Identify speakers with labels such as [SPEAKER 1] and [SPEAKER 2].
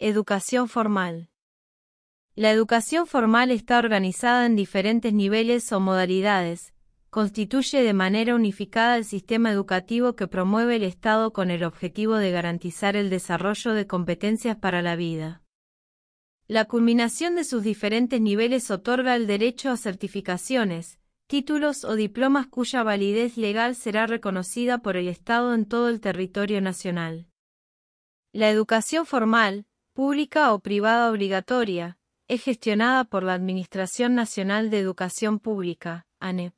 [SPEAKER 1] Educación formal. La educación formal está organizada en diferentes niveles o modalidades, constituye de manera unificada el sistema educativo que promueve el Estado con el objetivo de garantizar el desarrollo de competencias para la vida. La culminación de sus diferentes niveles otorga el derecho a certificaciones, títulos o diplomas cuya validez legal será reconocida por el Estado en todo el territorio nacional. La educación formal, pública o privada obligatoria, es gestionada por la Administración Nacional de Educación Pública, ANEP.